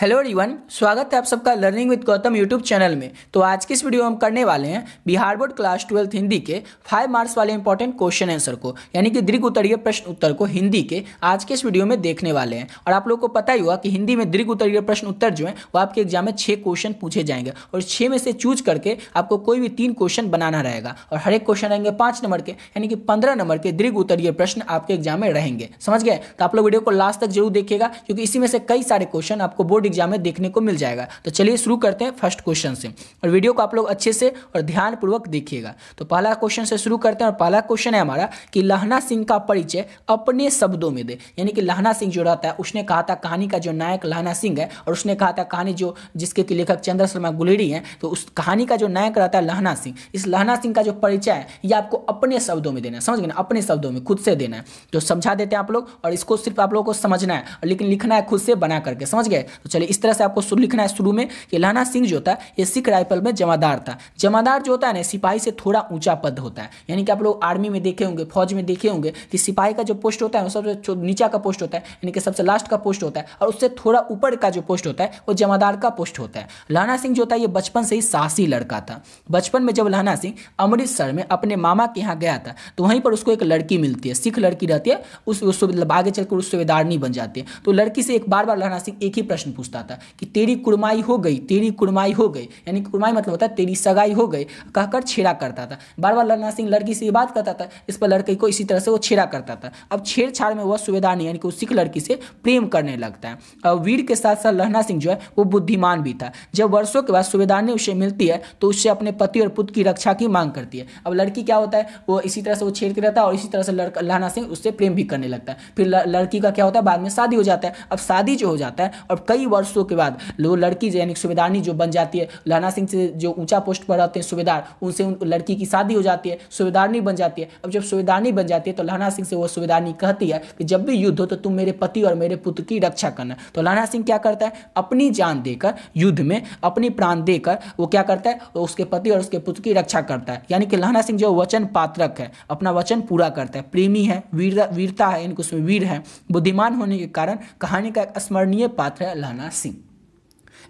Hello everyone स्वागत है आप सबका learning with Gautam YouTube channel में तो आज की इस वीडियो हम करने वाले हैं Bihar board class twelfth Hindi के फाइव मार्क्स वाले इंपॉर्टेंट क्वेश्चन आंसर को यानी कि दीर्घ उत्तरीय प्रश्न उत्तर को हिंदी के आज के इस वीडियो में देखने वाले हैं और आप लोग को पता ही हुआ कि हिंदी में दीर्घ उत्तरीय प्रश्न उत्तर जो है वो आपके एग्जाम में छः क्वेश्चन पूछे जाएंगे और छः में से चूज करके आपको कोई भी तीन क्वेश्चन बनाना रहेगा और हर एक क्वेश्चन रहेंगे पाँच नंबर के यानी कि पंद्रह नंबर के दीर्घ उत्तरीय प्रश्न आपके एग्जाम में रहेंगे समझ गए तो आप लोग वीडियो को लास्ट तक जरूर देखिएगा क्योंकि इसी में से कई सारे क्वेश्चन आपको बोर्ड बोर्ड एग्जाम में देखने को मिल जाएगा तो चलिए शुरू करते हैं फर्स्ट क्वेश्चन से और वीडियो को आप लोग अच्छे से और ध्यानपूर्वक देखिएगा तो पहला क्वेश्चन से शुरू करते हैं और पहला क्वेश्चन है हमारा कि लहना सिंह का परिचय अपने शब्दों में दे यानी कि लहना सिंह जो रहता है उसने कहा था कहानी का जो नायक लहना सिंह है और उसने कहा था कहानी जो जिसके कि लेखक चंद्र शर्मा गुलेरी है तो उस कहानी का जो नायक रहता है लहना सिंह इस लहना सिंह का जो परिचय है ये आपको अपने शब्दों में देना है समझ गए ना अपने शब्दों में खुद से देना है तो समझा देते हैं आप लोग और इसको सिर्फ आप लोगों को समझना है लेकिन लिखना है खुद से बना करके समझ गए तो चलिए इस तरह से आपको लिखना है शुरू में कि लहना सिंह जो था ये सिख राइफल में जमादार था जमादार जो होता है ना सिपाही से थोड़ा ऊंचा पद होता है यानी कि आप लोग आर्मी में देखे होंगे फौज में देखे होंगे कि सिपाही का जो पोस्ट होता है वो सबसे नीचा का पोस्ट होता है यानी कि सबसे लास्ट का पोस्ट होता है और उससे थोड़ा ऊपर का जो पोस्ट होता है वो जमादार का पोस्ट होता है लहना सिंह जो होता है ये बचपन से ही साहसी लड़का था बचपन में जब लहना सिंह अमृतसर में अपने मामा के यहाँ गया था तो वहीं पर उसको एक लड़की मिलती है सिख लड़की रहती है उस मतलब आगे चलकर उस सुबेदारनी बन जाती है तो लड़की से एक बार बार लहना सिंह एक ही प्रश्न पूछ पूछता था कि तेरी कुरमाई हो गई तेरी कुरमाई हो गई यानी कुरमाई मतलब होता है तेरी सगाई हो गई कहकर छेड़ा करता था बार बार लरना सिंह लड़की से ये बात करता था इस पर लड़की को इसी तरह से वो छेड़ा करता था अब छेड़छाड़ में वह सूबेदार यानी कि उस सिख लड़की से प्रेम करने लगता है अब वीर के साथ साथ लहना सिंह जो है वो बुद्धिमान भी था जब वर्षों के बाद सूबेदारनी उसे मिलती है तो उससे अपने पति और पुत्र की रक्षा की मांग करती है अब लड़की क्या होता है वो इसी तरह से वो छेड़ के रहता है और इसी तरह से लड़का लहना सिंह उससे प्रेम भी करने लगता है फिर लड़की का क्या होता है बाद में शादी हो जाता है अब शादी जो हो जाता है और कई वर्षों के बाद वो लड़की यानी सूबेदारनी जो बन जाती है लहना सिंह से जो ऊंचा पोस्ट पर रहते हैं सुबेदार उनसे उन लड़की की शादी हो जाती है सूबेदारनी बन जाती है अब जब सूबेदारनी बन जाती है तो लहना सिंह से वो सूबेदारनी कहती है कि जब भी युद्ध हो तो तुम मेरे पति और मेरे पुत्र की रक्षा करना तो लहना सिंह क्या करता है अपनी जान देकर युद्ध में अपनी प्राण देकर वो क्या करता है उसके पति और उसके पुत्र की रक्षा करता है यानी कि लहना सिंह जो वचन पात्रक है अपना वचन पूरा करता है प्रेमी है वीर वीरता है इनको उसमें वीर है बुद्धिमान होने के कारण कहानी का एक स्मरणीय पात्र है लहना assim.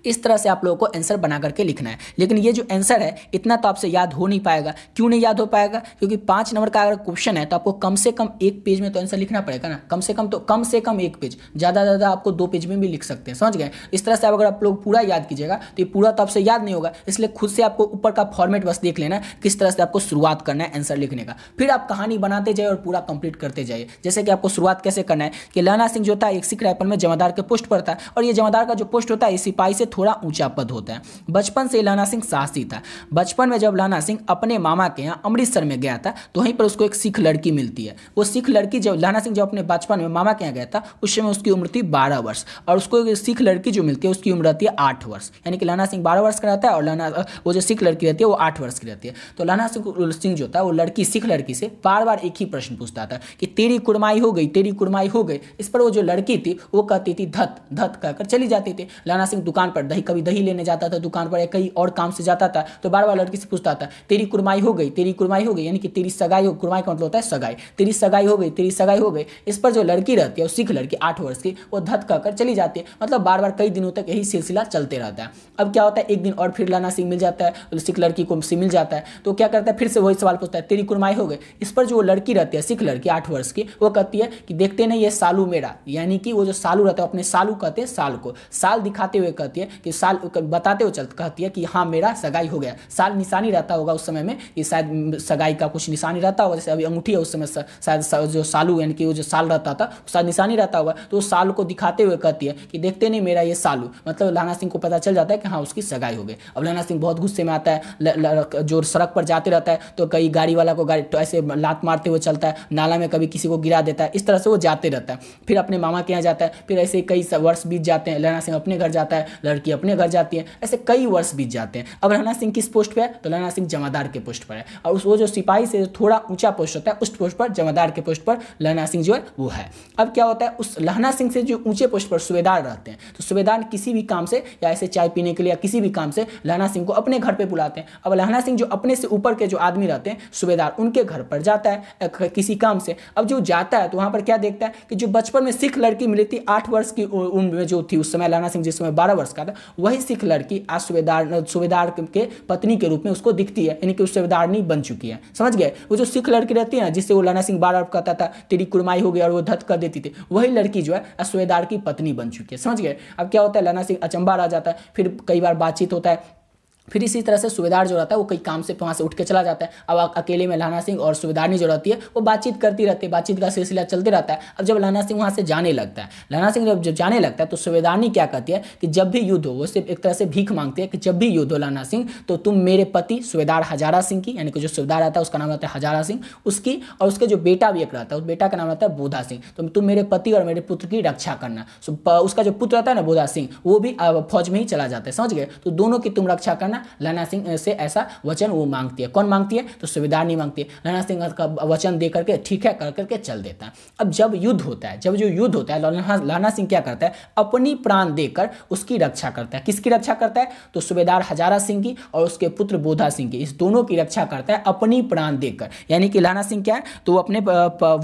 इस तरह से आप लोगों को आंसर बना करके लिखना है लेकिन ये जो आंसर है इतना तो आपसे याद हो नहीं पाएगा क्यों नहीं याद हो पाएगा क्योंकि पांच नंबर का अगर क्वेश्चन है तो आपको कम से कम एक पेज में तो आंसर लिखना पड़ेगा ना कम से कम तो कम से कम एक पेज ज़्यादा ज़्यादा आपको दो पेज में भी लिख सकते हैं समझ गए इस तरह से आप अगर आप लोग पूरा याद कीजिएगा तो ये पूरा तो आपसे याद नहीं होगा इसलिए खुद से आपको ऊपर का फॉर्मेट बस देख लेना किस तरह से आपको शुरुआत करना है आंसर लिखने का फिर आप कहानी बनाते जाए और पूरा कंप्लीट करते जाइए जैसे कि आपको शुरुआत कैसे करना है कि लाना सिंह जो था एक सिख राइफल में जमादार के पोस्ट पर था और ये जमादार का जो पोस्ट होता है सिपाही से थोड़ा ऊंचा पद होता है बचपन से लाना सिंह साहसी था बचपन में जब लाना सिंह अपने मामा के यहाँ अमृतसर में गया था तो वहीं पर उसको एक सिख लड़की मिलती है वो सिख लड़की जब लाना सिंह जब अपने बचपन में मामा के यहाँ गया था उस समय उसकी उम्र थी बारह वर्ष और उसको एक सिख लड़की जो मिलती है उसकी उम्र रहती है आठ वर्ष यानी कि लाना सिंह बारह वर्ष का रहता है और लाना वो जो सिख लड़की रहती है वो आठ वर्ष की रहती है तो लाना सिंह सिंह जो था वो लड़की सिख लड़की से बार बार एक ही प्रश्न पूछता था कि तेरी कुड़माई हो गई तेरी कुड़माई हो गई इस पर वो जो लड़की थी वो कहती थी धत धत कहकर चली जाती थी लाना सिंह दुकान पर दही कभी दही लेने जाता था दुकान पर या कहीं और काम से जाता था तो बार बार लड़की से पूछता था तेरी कुरमाई हो गई तेरी कुरमाई हो गई यानी कि तेरी सगाई हो कुरमाई का मतलब होता है सगाई तेरी सगाई हो गई तेरी सगाई हो गई इस पर जो लड़की रहती है वो सिख लड़की आठ वर्ष की वो धत कहकर चली जाती है मतलब बार बार कई दिनों तक यही सिलसिला चलते रहता है अब क्या होता है एक दिन और फिर लाना सिंह मिल जाता है सिख लड़की को सिंह मिल जाता है तो क्या करता है फिर से वही सवाल पूछता है तेरी कुरमाई हो गई इस पर जो लड़की रहती है सिख लड़की आठ वर्ष की वो कहती है कि देखते नहीं ये सालू मेरा यानी कि वो जो सालू रहता है अपने सालू कहते हैं साल को साल दिखाते हुए कहती है है कि साल बताते हुए चल कहती है कि हाँ मेरा सगाई हो गया साल निशानी रहता होगा उस समय में कि शायद सगाई का कुछ निशानी रहता होगा जैसे अभी अंगूठी है उस समय शायद जो सालू यानी कि वो जो साल रहता था उसका निशानी रहता होगा तो उस साल को दिखाते हुए कहती है कि देखते नहीं मेरा ये सालू मतलब लहना सिंह को पता चल जाता है कि हाँ उसकी सगाई हो गई अब लहना सिंह बहुत गुस्से में आता है जो सड़क पर जाते रहता है तो कई गाड़ी वाला को गाड़ी तो ऐसे लात मारते हुए चलता है नाला में कभी किसी को गिरा देता है इस तरह से वो जाते रहता है फिर अपने मामा के यहाँ जाता है फिर ऐसे कई वर्ष बीत जाते हैं लहना सिंह अपने घर जाता है लड़की अपने घर जाती है ऐसे कई वर्ष बीत जाते हैं अब राना सिंह किस पोस्ट पर है तो राना सिंह जमादार के पोस्ट पर है और उस वो जो सिपाही से थोड़ा ऊंचा पोस्ट होता है उस पोस्ट पर जमादार के पोस्ट पर लहना सिंह जो है वो है अब क्या होता है उस लहना सिंह से जो ऊंचे पोस्ट पर सुबेदार रहते हैं तो सुबेदार किसी भी काम से या ऐसे चाय पीने के लिए या किसी भी काम से लहना सिंह को अपने घर पर बुलाते हैं अब लहना सिंह जो अपने से ऊपर के जो आदमी रहते हैं सुबेदार उनके घर पर जाता है किसी काम से अब जो जाता है तो वहाँ पर क्या देखता है कि जो बचपन में सिख लड़की मिली थी आठ वर्ष की उम्र में जो थी उस समय लहना सिंह जिस समय बारह वर्ष का था वही सिख लड़की आज सुबेदार सुबेदार के पत्नी के रूप में उसको दिखती है यानी कि सूबेदारनी बन चुकी है समझ गए वो जो सिख लड़की रहती है जिससे वो लाना सिंह बार कहता था तेरी कुरमाई हो गई और वो धत कर देती थी वही लड़की जो है सुबेदार की पत्नी बन चुकी है समझ गए अब क्या होता है लाना सिंह अचंबा आ जाता है फिर कई बार बातचीत होता है फिर इसी तरह से सुबेदार जो रहता है वो कई काम से वहाँ से उठ के चला जाता है अब अकेले में लाना सिंह और सूबेदारनी जो रहती है वो बातचीत करती रहती है बातचीत का सिलसिला चलते रहता है अब जब लाना सिंह वहाँ से जाने लगता है लाना सिंह जब जब जाने लगता है तो सूबेदारनी क्या कहती है कि जब भी युद्ध हो वो सिर्फ एक तरह से भीख मांगती है कि जब भी युद्ध हो लाना सिंह तो तुम मेरे पति सुबेदार हजारा सिंह की यानी कि जो सुबेदार रहता है उसका नाम रहता है हजारा सिंह उसकी और उसके जो बेटा भी एक रहता है उस बेटा का नाम रहता है बोधा सिंह तो तुम मेरे पति और मेरे पुत्र की रक्षा करना उसका जो पुत्र रहता है ना बोधा सिंह वो भी फौज में ही चला जाता है समझ गए तो दोनों की तुम रक्षा करना ना लना सिंह से ऐसा वचन वो मांगती है कौन मांगती है तो नहीं मांगती है लना सिंह का वचन दे करके ठीक है कर करके चल देता है अब जब युद्ध होता है जब जो युद्ध होता है लाना सिंह क्या करता है अपनी प्राण देकर उसकी रक्षा करता है किसकी रक्षा करता है तो सुबेदार हजारा सिंह की और उसके पुत्र बोधा सिंह की इस दोनों की रक्षा करता है अपनी प्राण देकर यानी कि लाना सिंह क्या है तो वो अपने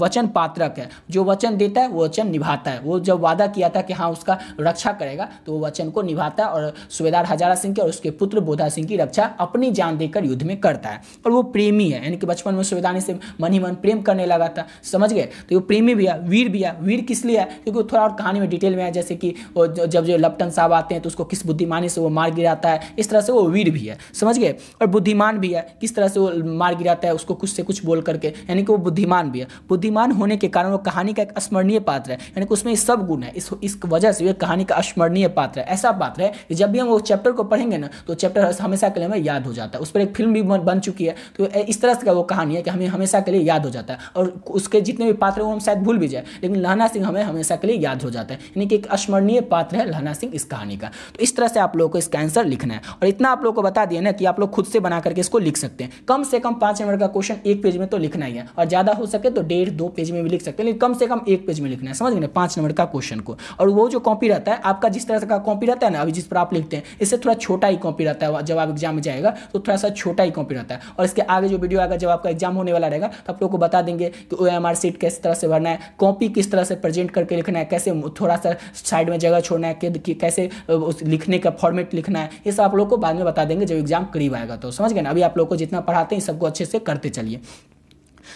वचन पात्रक है जो वचन देता है वो वचन निभाता है वो जब वादा किया था कि हाँ उसका रक्षा करेगा तो वो वचन को निभाता है और सुबेदार हजारा सिंह के और उसके पुत्र बोधा सुविधा सिंह की रक्षा अपनी जान देकर युद्ध में करता है और वो प्रेमी है यानी कि बचपन में सुविधा से मन ही मन प्रेम करने लगा था समझ गए तो वो प्रेमी भी है वीर भी है वीर किस लिए है क्योंकि थोड़ा और कहानी में डिटेल में है जैसे कि जब जो लपटन साहब आते हैं तो उसको किस बुद्धिमानी से वो मार गिराता है इस तरह से वो वीर भी है समझ गए और बुद्धिमान भी है किस तरह से वो मार गिराता है उसको कुछ से कुछ बोल करके यानी कि वो बुद्धिमान भी है बुद्धिमान होने के कारण वो कहानी का एक स्मरणीय पात्र है यानी कि उसमें सब गुण है इस इस वजह से वह कहानी का स्मरणीय पात्र है ऐसा पात्र है कि जब भी हम वो चैप्टर को पढ़ेंगे ना तो चैप्टर हमेशा के लिए हमें याद हो जाता है उस पर एक फिल्म भी बन चुकी है तो इस तरह का वो कहानी है कि हमें हमेशा के लिए याद हो जाता है और उसके जितने भी पात्र हैं वो हम शायद भूल भी जाए लेकिन लहना सिंह हमें हमेशा के लिए याद हो जाता है यानी कि एक स्मरणीय पात्र है लहना सिंह इस कहानी का तो इस तरह से आप लोगों को इसका आंसर लिखना है और इतना आप लोग को बता दिया ना कि आप लोग खुद से बना करके इसको लिख सकते हैं कम से कम पाँच नंबर का क्वेश्चन एक पेज में तो लिखना ही है और ज़्यादा हो सके तो डेढ़ दो पेज में भी लिख सकते हैं लेकिन कम से कम एक पेज में लिखना है समझ गए पाँच नंबर का क्वेश्चन को और वो जो कॉपी रहता है आपका जिस तरह का कॉपी रहता है ना अभी जिस पर आप लिखते हैं इससे थोड़ा छोटा ही कॉपी रहता है जब आप एग्जाम में जाएगा तो थोड़ा सा छोटा ही कॉपी रहता है और इसके आगे जो वीडियो आएगा जब आपका एग्जाम होने वाला रहेगा तो आप लोग को बता देंगे कि ओ एम सीट किस तरह से भरना है कॉपी किस तरह से प्रेजेंट करके लिखना है कैसे थोड़ा सा साइड में जगह छोड़ना है कैसे उस लिखने का फॉर्मेट लिखना है ये सब आप लोग को बाद में बता देंगे जब एग्जाम करीब आएगा तो समझ गए ना अभी आप लोग को जितना पढ़ाते हैं सबको अच्छे से करते चलिए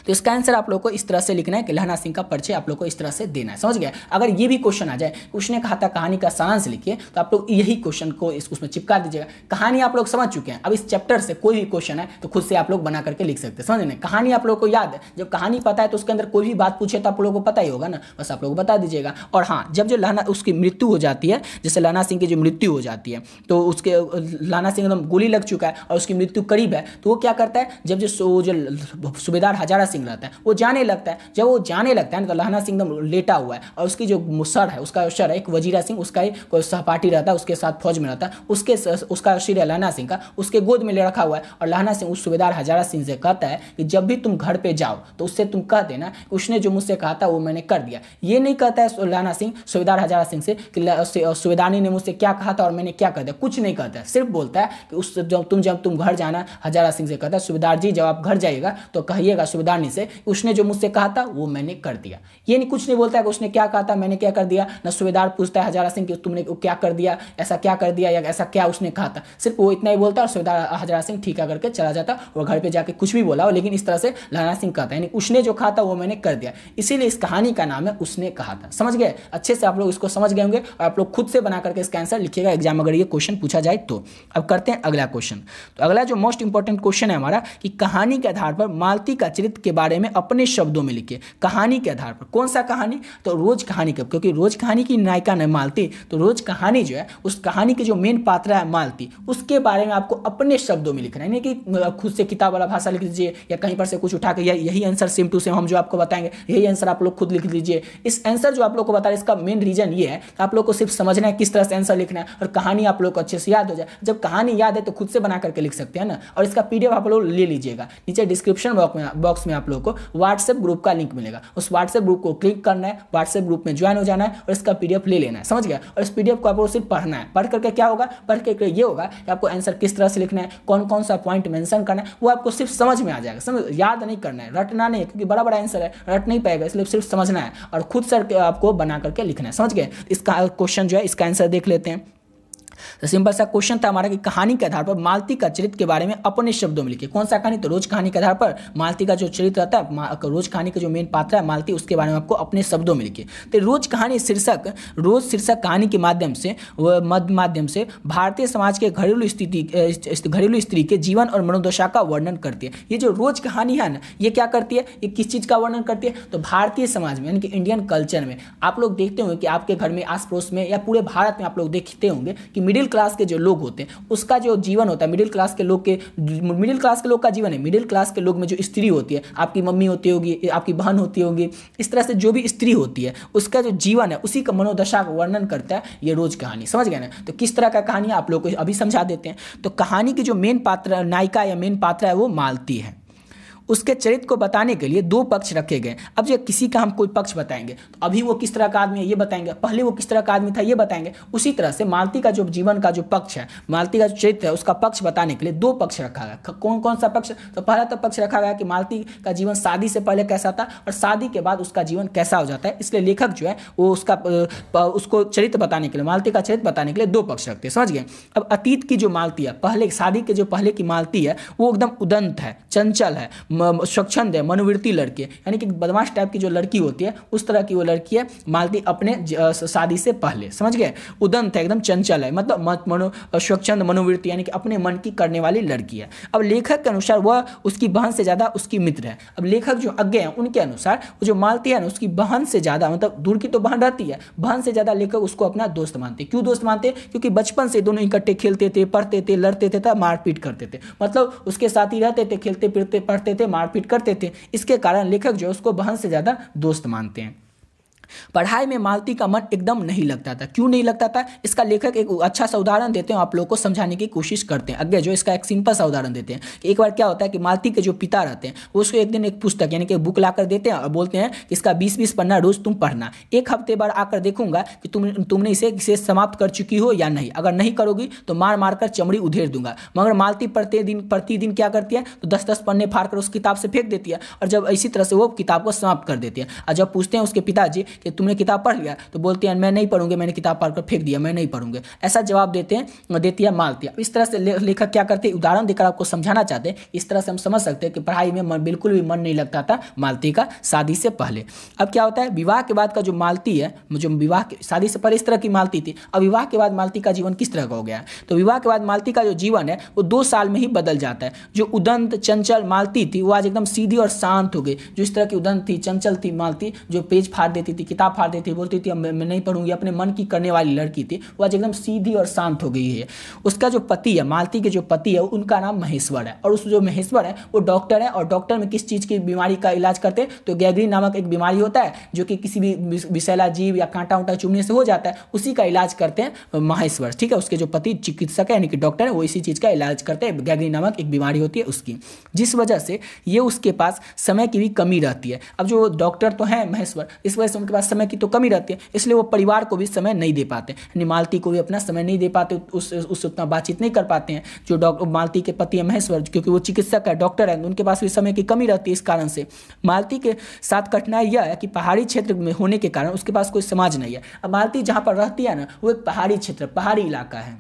तो इसका आंसर आप लोग को इस तरह से लिखना है कि लहना सिंह का परिचय आप लोग को इस तरह से देना है समझ गया अगर ये भी क्वेश्चन आ जाए उसने कहा था कहानी का सारांश लिखिए तो आप लोग यही क्वेश्चन को इस उसमें चिपका दीजिएगा कहानी आप लोग समझ चुके हैं अब इस चैप्टर से कोई भी क्वेश्चन है तो खुद से आप लोग बना करके लिख सकते हैं समझ कहानी आप लोग को याद है जब कहानी पता है तो उसके अंदर कोई भी बात पूछे तो आप लोगों को पता ही होगा ना बस आप लोग बता दीजिएगा और हाँ जब जो लहना उसकी मृत्यु हो जाती है जैसे लहना सिंह की जो मृत्यु हो जाती है तो उसके लहना सिंह एकदम गोली लग चुका है और उसकी मृत्यु करीब है तो वो क्या करता है जब जो जो सूबेदार हजार प्यारा सिंह रहता है वो जाने लगता है जब वो जाने लगता है ना तो लहना सिंह एकदम लेटा हुआ है और उसकी जो सर है उसका सर है एक वजीरा सिंह उसका ही कोई सहपाठी रहता है उसके साथ फौज में रहता है उसके उसका सिर है लहना सिंह का उसके गोद में ले रखा हुआ है और लहना सिंह उस सूबेदार हजारा सिंह से कहता है कि जब भी तुम घर पर जाओ तो उससे तुम कह देना उसने जो मुझसे कहा था वो मैंने कर दिया ये नहीं कहता है लहना सिंह सूबेदार हजारा सिंह से कि सूबेदानी ने मुझसे क्या कहा था और मैंने क्या कर दिया कुछ नहीं कहता है सिर्फ बोलता है कि उस जब तुम जब तुम घर जाना हजारा सिंह से कहता है सुबेदार जी जब आप घर जाइएगा तो कहिएगा सुबेदार खुदानी से उसने जो मुझसे कहा था वो मैंने कर दिया ये नहीं कुछ नहीं बोलता है कि उसने क्या कहा था मैंने क्या कर दिया न सुबेदार पूछता है हजारा सिंह कि तुमने क्या कर दिया ऐसा क्या कर दिया या ऐसा क्या उसने कहा था सिर्फ वो इतना ही बोलता और सुबेदार हजारा सिंह ठीक करके चला जाता और घर पर जाकर कुछ भी बोला लेकिन इस तरह से लाना सिंह कहता यानी उसने जो कहा था वो मैंने कर दिया इसीलिए इस कहानी का नाम है उसने कहा था समझ गए अच्छे से आप लोग इसको समझ गए होंगे और आप लोग खुद से बना करके इसका आंसर लिखिएगा एग्जाम अगर ये क्वेश्चन पूछा जाए तो अब करते हैं अगला क्वेश्चन तो अगला जो मोस्ट इंपॉर्टेंट क्वेश्चन है हमारा कि कहानी के आधार पर मालती का चरित्र के बारे में अपने शब्दों में लिखे कहानी के आधार पर कौन सा कहानी तो रोज कहानी का क्योंकि रोज कहानी की नायिका ने मालती तो रोज कहानी जो है उस कहानी के जो मेन पात्र है मालती उसके बारे में आपको अपने शब्दों में लिखना है यानी कि खुद से किताब वाला भाषा लिख लीजिए या कहीं पर से कुछ उठा के या यही आंसर सेम टू सेम हम जो आपको बताएंगे यही आंसर आप लोग खुद लिख लीजिए इस आंसर जो आप लोग को बता रहे इसका मेन रीजन ये है आप लोग को सिर्फ समझना है किस तरह से आंसर लिखना है और कहानी आप लोग को अच्छे से याद हो जाए जब कहानी याद है तो खुद से बना करके लिख सकते हैं ना और इसका पीडीएफ आप लोग ले लीजिएगा नीचे डिस्क्रिप्शन बॉक्स में बॉक्स में आप लोगों को व्हाट्सएप ग्रुप का लिंक मिलेगा उस व्हाट्सएप ग्रुप को क्लिक करना है व्हाट्सएप ग्रुप में ज्वाइन हो जाना है और इसका पीडीएफ ले लेना है समझ गया और इस पीडीएफ को आपको सिर्फ पढ़ना है पढ़ करके क्या होगा पढ़ करके ये होगा कि आपको आंसर किस तरह से लिखना है कौन कौन सा पॉइंट मैंशन करना है वो आपको सिर्फ समझ में आ जाएगा समझ याद नहीं करना है रटना नहीं क्योंकि बड़ा बड़ा आंसर है रट नहीं पाएगा इसलिए सिर्फ समझना है और खुद सर आपको बना करके लिखना है समझ गए इसका क्वेश्चन जो है इसका आंसर देख लेते हैं तो सिंपल सा क्वेश्चन था हमारा कि कहानी के आधार पर मालती का चरित्र के बारे में अपने शब्दों में लिखे कौन सा कहानी तो रोज कहानी के आधार पर मालती का जो चरित्र रहता है रोज कहानी का जो मेन पात्र है मालती उसके बारे में आपको अपने शब्दों में लिखे तो रोज कहानी शीर्षक रोज शीर्षक कहानी के माध्यम से माध्यम से भारतीय समाज के घरेलू स्थिति घरेलू स्त्री के जीवन और मनोदशा का वर्णन करती है ये जो रोज कहानी है ना ये क्या करती है ये किस चीज़ का वर्णन करती है तो भारतीय समाज में यानी कि इंडियन कल्चर में आप लोग देखते होंगे कि आपके घर में आस पड़ोस में या पूरे भारत में आप लोग देखते होंगे कि मिडिल क्लास के जो लोग होते हैं उसका जो जीवन होता है मिडिल क्लास के लोग के मिडिल क्लास के लोग का जीवन है मिडिल क्लास के लोग में जो स्त्री होती है आपकी मम्मी होती होगी आपकी बहन होती होगी इस तरह से जो भी स्त्री होती है उसका जो जीवन है उसी का मनोदशा का वर्णन करता है ये रोज कहानी समझ गए ना तो किस तरह का कहानी आप लोग को अभी समझा देते हैं तो कहानी की जो मेन पात्र नायिका या मेन पात्र है वो मालती है उसके चरित्र को बताने के लिए दो पक्ष रखे गए अब जो किसी का हम कोई पक्ष बताएंगे तो अभी वो किस तरह का आदमी है ये बताएंगे पहले वो किस तरह का आदमी था ये बताएंगे उसी तरह से मालती का जो जीवन का जो पक्ष है मालती का जो चरित्र है उसका पक्ष बताने के लिए दो पक्ष रखा गया कौन कौन सा पक्ष तो पहला तो पक्ष रखा गया कि मालती का जीवन शादी से पहले कैसा था और शादी के बाद उसका जीवन कैसा हो जाता है इसलिए लेखक जो है वो उसका उसको चरित्र बताने के लिए मालती का चरित्र बताने के लिए दो पक्ष रखते हैं समझ गए अब अतीत की जो मालती है पहले शादी के जो पहले की मालती है वो एकदम उदंत है चंचल है स्वच्छंद है मनोवृत्ति लड़की है यानी कि बदमाश टाइप की जो लड़की होती है उस तरह की वो लड़की है मालती अपने शादी से पहले समझ गए उदंत है एकदम चंचल है मतलब मनो स्वच्छंद मनोवृत्ति यानी कि अपने मन की करने वाली लड़की है अब लेखक के अनुसार वह उसकी बहन से ज़्यादा उसकी मित्र है अब लेखक जो अज्ञे हैं उनके अनुसार वो जो मालती है ना उसकी बहन से ज़्यादा मतलब दूर की तो बहन रहती है बहन से ज़्यादा लेखक उसको अपना दोस्त मानते क्यों दोस्त मानते क्योंकि बचपन से दोनों इकट्ठे खेलते थे पढ़ते थे लड़ते थे मारपीट करते थे मतलब उसके साथ ही रहते थे खेलते पीड़ते पढ़ते थे मारपीट करते थे इसके कारण लेखक जो है उसको बहन से ज़्यादा दोस्त मानते हैं पढ़ाई में मालती का मन एकदम नहीं लगता था क्यों नहीं लगता था इसका लेखक एक अच्छा सा उदाहरण देते हैं आप लोगों को समझाने की कोशिश करते हैं अग्गे जो इसका एक सिंपल सा उदाहरण देते हैं कि एक बार क्या होता है कि मालती के जो पिता रहते हैं उसको एक दिन एक पुस्तक यानी कि बुक ला देते हैं और बोलते हैं कि इसका बीस बीस पन्ना रोज तुम पढ़ना एक हफ्ते बाद आकर देखूंगा कि तुम तुमने इसे इसे समाप्त कर चुकी हो या नहीं अगर नहीं करोगी तो मार मार कर चमड़ी उधेर दूंगा मगर मालती प्रतिदिन दिन प्रतिदिन क्या करती है तो दस दस पन्ने फाड़ कर उस किताब से फेंक देती है और जब इसी तरह से वो किताब को समाप्त कर देती है और जब पूछते हैं उसके पिताजी कि तुमने किताब पढ़ लिया तो बोलते हैं मैं नहीं पढ़ूंगे मैंने किताब पढ़कर फेंक दिया मैं नहीं पढ़ूंगे ऐसा जवाब देते हैं देती है मालती इस तरह से लेखक क्या करते हैं उदाहरण देकर आपको समझाना चाहते हैं इस तरह से हम समझ सकते हैं कि पढ़ाई में मन बिल्कुल भी मन नहीं लगता था मालती का शादी से पहले अब क्या होता है विवाह के बाद का जो मालती है जो विवाह शादी से पहले इस तरह की मालती थी अब विवाह के बाद मालती का जीवन किस तरह का हो गया तो विवाह के बाद मालती का जो जीवन है वो दो साल में ही बदल जाता है जो उदंत चंचल मालती थी वो आज एकदम सीधी और शांत हो गई जो इस तरह की उदंत थी चंचल थी मालती जो पेज फाड़ देती थी किताब फाड़ देती बोलती थी अब मैं नहीं पढ़ूंगी अपने मन की करने वाली लड़की थी वो आज एकदम सीधी और शांत हो गई है उसका जो पति है मालती के जो पति है उनका नाम महेश्वर है और उस जो महेश्वर है वो डॉक्टर है और डॉक्टर में किस चीज़ की बीमारी का इलाज करते हैं तो गैगरी नामक एक बीमारी होता है जो कि किसी भी विशैला जीव या कांटा उंटा चुभने से हो जाता है उसी का इलाज करते हैं महेश्वर ठीक है उसके जो पति चिकित्सक है यानी कि डॉक्टर है वो इसी चीज़ का इलाज करते हैं गैगरी नामक एक बीमारी होती है उसकी जिस वजह से ये उसके पास समय की भी कमी रहती है अब जो डॉक्टर तो है महेश्वर इस वजह से उनके पास समय की तो कमी रहती है इसलिए वो परिवार को भी समय नहीं दे पाते मालती को भी अपना समय नहीं दे पाते उस उससे उतना बातचीत नहीं कर पाते हैं जो डॉक्टर मालती के पति है महेश्वर क्योंकि वो चिकित्सक है डॉक्टर है उनके पास भी समय की कमी रहती है इस कारण से मालती के साथ कठिनाई यह है कि पहाड़ी क्षेत्र में होने के कारण उसके पास कोई समाज नहीं है अब मालती जहाँ पर रहती है ना वो एक पहाड़ी क्षेत्र पहाड़ी इलाका है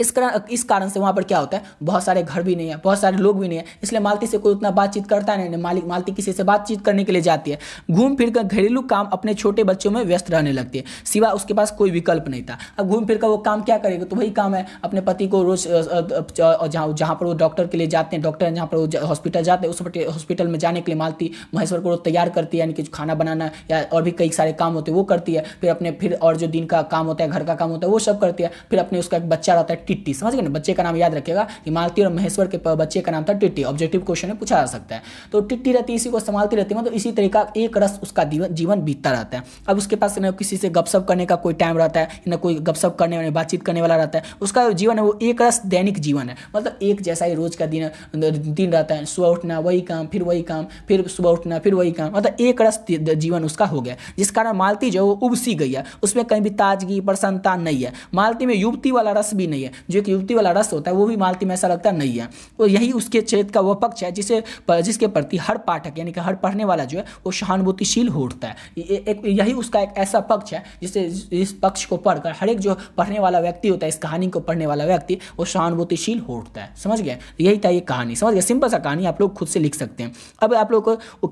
इस कारण इस कारण से वहाँ पर क्या होता है बहुत सारे घर भी नहीं है बहुत सारे लोग भी नहीं है इसलिए मालती से कोई उतना बातचीत करता नहीं मालिक मालती किसी से बातचीत करने के लिए जाती है घूम फिर कर घरेलू काम अपने छोटे बच्चों में व्यस्त रहने लगती है सिवा उसके पास कोई विकल्प नहीं था अब घूम फिर कर वो काम क्या करेगा तो वही काम है अपने पति को रोज जहाँ जहाँ पर वो डॉक्टर के लिए जाते हैं डॉक्टर जहाँ पर वो हॉस्पिटल जाते हैं उस हॉस्पिटल में जाने के लिए मालती महेश्वर को रोज तैयार करती है यानी कि खाना बनाना या और भी कई सारे काम होते हैं वो करती है फिर अपने फिर और जो दिन का काम होता है घर का काम होता है वो सब करती है फिर अपने उसका एक बच्चा रहता है टिट्टी समझ गए ना बच्चे का नाम याद रखेगा कि मालती और महेश्वर के बच्चे का नाम था टिट्टी ऑब्जेक्टिव क्वेश्चन में पूछा जा सकता है तो टिट्टी रहती इसी को संभालती रहती है मतलब इसी तरीका एक रस उसका जीवन बीतता रहता है अब उसके पास ना किसी से गपशप करने का कोई टाइम रहता है ना कोई गपशप करने वाले बातचीत करने वाला रहता है उसका जीवन है वो एक रस दैनिक जीवन है मतलब एक जैसा ही रोज का दिन दिन रहता है सुबह उठना वही काम फिर वही काम फिर सुबह उठना फिर वही काम मतलब एक रस जीवन उसका हो गया जिस कारण मालती जो है वो उबसी गई है उसमें कहीं भी ताजगी प्रसन्नता नहीं है मालती में युवती वाला रस भी नहीं है जो एक युवती वाला रस होता है वो भी मालती में ऐसा लगता नहीं है और तो यही उसके क्षेत्र का वह पक्ष है जिसे जिसके प्रति हर पाठक यानी कि हर पढ़ने वाला जो है वो सहानुभूतिशील होता है एक यही उसका एक ऐसा पक्ष है जिसे इस पक्ष को पढ़कर हर एक जो पढ़ने वाला व्यक्ति होता है इस कहानी को पढ़ने वाला व्यक्ति वो सहानुभूतिशील होता है समझ गए यही था ये कहानी समझ गए सिंपल सा कहानी आप लोग खुद से लिख सकते हैं अब आप लोग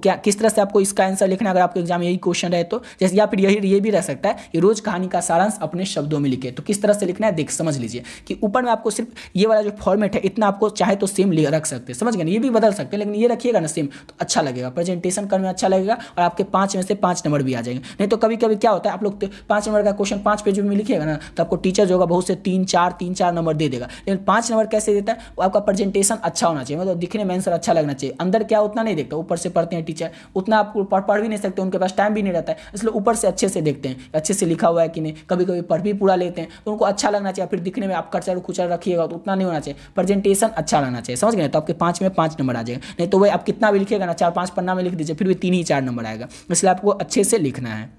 क्या किस तरह से आपको इसका आंसर लिखना अगर आपके एग्जाम यही क्वेश्चन रहे तो जैसे या फिर यही ये भी रह सकता है कि रोज कहानी का सारांश अपने शब्दों में लिखे तो किस तरह से लिखना है देख समझ लीजिए कि कि ऊपर में आपको सिर्फ ये वाला जो फॉर्मेट है इतना आपको चाहे तो सेम ले रख सकते हैं समझ गए ना ये भी बदल सकते हैं लेकिन ये रखिएगा ना सेम तो अच्छा लगेगा प्रेजेंटेशन करने में अच्छा लगेगा और आपके पाँच में से पाँच नंबर भी आ जाएंगे नहीं तो कभी कभी क्या होता है आप लोग तो पाँच नंबर का क्वेश्चन पाँच पेज में लिखिएगा ना तो आपको टीचर जो होगा बहुत से तीन चार तीन चार नंबर दे देगा लेकिन पाँच नंबर कैसे देता है वो आपका प्रेजेंटेशन अच्छा होना चाहिए मतलब दिखने में आंसर अच्छा लगना चाहिए अंदर क्या उतना नहीं देखता ऊपर से पढ़ते हैं टीचर उतना आपको पढ़ पढ़ भी नहीं सकते उनके पास टाइम भी नहीं रहता है इसलिए ऊपर से अच्छे से देखते हैं अच्छे से लिखा हुआ है कि नहीं कभी कभी पढ़ भी पूरा लेते हैं तो उनको अच्छा लगना चाहिए फिर दिखने में आप कर आचार कुचार रखिएगा तो उतना नहीं होना चाहिए प्रेजेंटेशन अच्छा रहना चाहिए समझ गए तो आपके पाँच में पाँच नंबर आ जाएगा नहीं तो वही आप कितना भी लिखिएगा ना चार पाँच पन्ना में लिख दीजिए फिर भी तीन ही चार नंबर आएगा इसलिए आपको अच्छे से लिखना है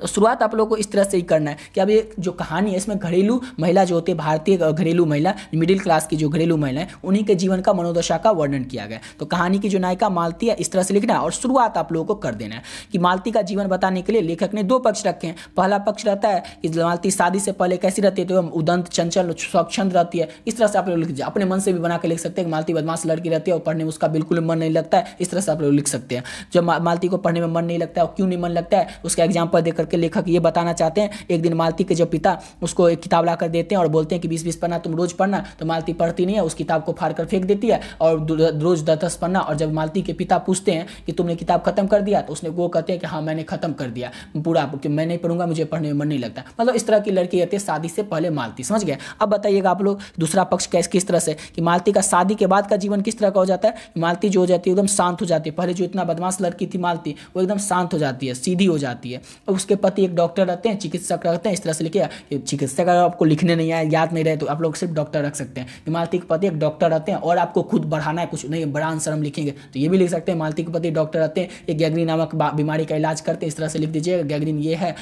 तो शुरुआत आप लोग को इस तरह से ही करना है कि अब ये जो कहानी है इसमें घरेलू महिला जो होती है भारतीय घरेलू महिला मिडिल क्लास की जो घरेलू महिला है उन्हीं के जीवन का मनोदशा का वर्णन किया गया तो कहानी की जो नायिका मालती है इस तरह से लिखना है और शुरुआत आप लोगों को कर देना है कि मालती का जीवन बताने के लिए लेखक ने दो पक्ष रखे हैं पहला पक्ष रहता है कि मालती शादी से पहले कैसी रहती है तो उदंत चंचल स्वच्छंद रहती है इस तरह से आप लोग लिख अपने मन से भी बना के लिख सकते हैं कि मालती बदमाश लड़की रहती है और पढ़ने में उसका बिल्कुल मन नहीं लगता है इस तरह से आप लोग लिख सकते हैं जब मालती को पढ़ने में मन नहीं लगता है क्यों नहीं मन लगता है उसका एग्जाम्पल लेकर के लेखक ये बताना चाहते हैं एक दिन मालती के जो पिता उसको एक किताब ला देते हैं और बोलते हैं कि बीस बीस पन्ना तुम रोज पढ़ना तो मालती पढ़ती नहीं है उस किताब को फाड़ कर फेंक देती है और रोज दस दस पन्ना और जब मालती के पिता पूछते हैं कि तुमने किताब खत्म कर दिया तो उसने वो कहते हैं कि हाँ मैंने खत्म कर दिया पूरा कि मैं नहीं पढ़ूंगा मुझे पढ़ने में मन नहीं लगता मतलब इस तरह की लड़की रहती है शादी से पहले मालती समझ गए अब बताइएगा आप लोग दूसरा पक्ष कैसे किस तरह से कि मालती का शादी के बाद का जीवन किस तरह का हो जाता है मालती जो हो जाती है एकदम शांत हो जाती है पहले जो इतना बदमाश लड़की थी मालती वो एकदम शांत हो जाती है सीधी हो जाती है अब उसके पति एक डॉक्टर रहते हैं चिकित्सक रहते हैं इस तरह से लिखिए चिकित्सक अगर आपको लिखने नहीं आए याद नहीं रहे तो आप लोग सिर्फ डॉक्टर रख सकते हैं मालती के पति एक डॉक्टर रहते हैं और आपको खुद बढ़ाना है कुछ नहीं बड़ा आंसर हम लिखेंगे तो ये भी लिख सकते हैं मालती के पति डॉक्टर रहते हैं एक गैगरीन नामक बीमारी का इलाज करते हैं इस तरह से लिख दीजिएगा गैगरीन ये है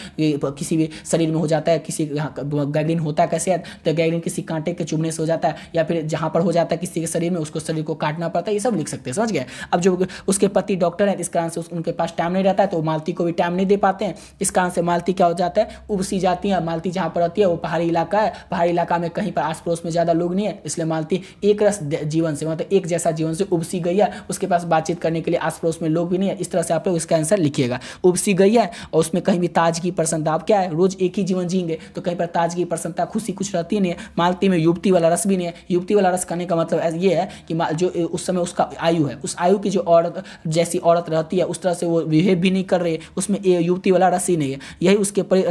किसी भी शरीर में हो जाता है किसी गैगरीन होता है कैसे तो गैगरीन किसी कांटे के चुभने से हो जाता है या फिर जहाँ पर हो जाता है किसी के शरीर में उसको शरीर को काटना पड़ता है ये सब लिख सकते हैं समझ गए अब जो उसके पति डॉक्टर हैं इस कारण से उनके पास टाइम नहीं रहता है तो मालती को भी टाइम नहीं दे पाते हैं इस इस कारण से मालती क्या हो जाता है उबसी जाती है मालती जहाँ पर रहती है वो पहाड़ी इलाका है पहाड़ी इलाका में कहीं पर आस पड़ोस में ज़्यादा लोग नहीं है इसलिए मालती एक रस जीवन से मतलब एक जैसा जीवन से उबसी गई है उसके पास बातचीत करने के लिए आस पड़ोस में लोग भी नहीं है इस तरह से आप लोग इसका आंसर लिखिएगा उबसी गई है और उसमें कहीं भी ताजगी प्रसन्नता आप क्या है रोज एक ही जीवन जीएंगे तो कहीं पर ताजगी प्रसन्नता खुशी कुछ रहती नहीं है मालती में युवती वाला रस भी नहीं है युवती वाला रस करने का मतलब ये है कि जो उस समय उसका आयु है उस आयु की जो औरत जैसी औरत रहती है उस तरह से वो बिहेव भी नहीं कर रही है उसमें युवती वाला रस ही नहीं है यही उसके परि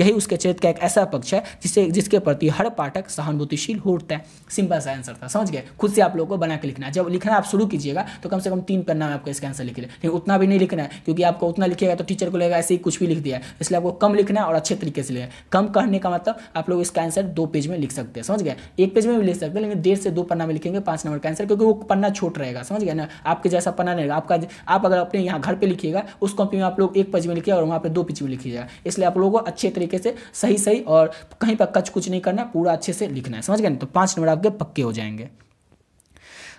यही उसके चरित्र का एक ऐसा पक्ष है जिसे जिसके प्रति हर पाठक सहानुभूतिशील होता है सिंपल सा आंसर था समझ गए खुद से आप लोगों को बना के लिखना है जब लिखना आप शुरू कीजिएगा तो कम से कम तीन पन्ना में आपको इसका आंसर लिख लिया लेकिन उतना भी नहीं लिखना है क्योंकि आपको उतना लिखिएगा तो टीचर को लगेगा ऐसे ही कुछ भी लिख दिया है इसलिए आपको कम लिखना है और अच्छे तरीके से लिखना है कम कहने का मतलब आप लोग इसका आंसर दो पेज में लिख सकते हैं समझ गए एक पेज में भी लिख सकते हैं लेकिन डेढ़ से दो पन्ना में लिखेंगे पाँच नंबर का आंसर क्योंकि वो पन्ना छोट रहेगा समझ गए ना आपके जैसा पन्ना नहीं रहेगा आपका आप अगर अपने यहाँ घर पर लिखिएगा उस कॉपी में आप लोग एक पेज में लिखिए और वहाँ पर दो बीच में लिखी दीजिएगा इसलिए आप लोगों को अच्छे तरीके से सही सही और कहीं पर कच कुछ नहीं करना पूरा अच्छे से लिखना है समझ गए ना तो पाँच नंबर आपके पक्के हो जाएंगे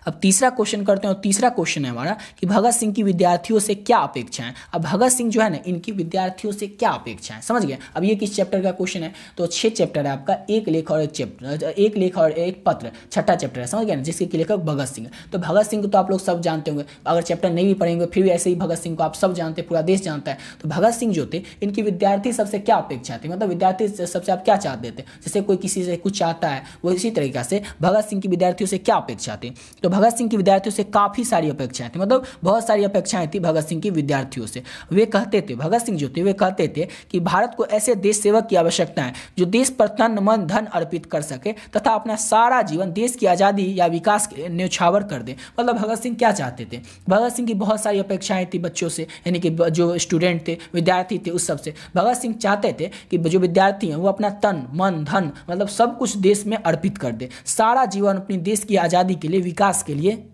अब तीसरा क्वेश्चन करते हैं और तीसरा क्वेश्चन है हमारा कि भगत सिंह की विद्यार्थियों से क्या अपेक्षा है अब भगत सिंह जो है ना इनकी विद्यार्थियों से क्या अपेक्षा है समझ गए अब ये किस चैप्टर का क्वेश्चन है तो छह चैप्टर है आपका एक लेख और एक चैप्टर एक लेख और एक पत्र छठा चैप्टर है समझ गए ना जिसके कि लेखक भगत सिंह तो भगत सिंह तो आप लोग सब जानते होंगे अगर चैप्टर नहीं भी पढ़ेंगे फिर भी ऐसे ही भगत सिंह को आप सब जानते हैं पूरा देश जानता है तो भगत सिंह जो थे इनकी विद्यार्थी सबसे क्या अपेक्षा थी मतलब विद्यार्थी सबसे आप क्या चाहते थे जैसे कोई किसी से कुछ चाहता है वो इसी तरीके से भगत सिंह की विद्यार्थियों से क्या अपेक्षा थी तो भगत सिंह के विद्यार्थियों से काफ़ी सारी अपेक्षाएं थी मतलब बहुत सारी अपेक्षाएं थी भगत सिंह के विद्यार्थियों से वे कहते थे भगत सिंह जो थे वे कहते थे कि भारत को ऐसे देश सेवक की आवश्यकता है जो देश पर तन मन धन अर्पित कर सके तथा अपना सारा जीवन देश की आज़ादी या विकास न्यौछावर कर दे मतलब भगत सिंह क्या चाहते थे भगत सिंह की बहुत सारी अपेक्षाएं थी बच्चों से यानी कि जो स्टूडेंट थे विद्यार्थी थे उस सबसे भगत सिंह चाहते थे कि जो विद्यार्थी हैं वो अपना तन मन धन मतलब सब कुछ देश में अर्पित कर दे सारा जीवन अपनी देश की आज़ादी के लिए विकास के लिए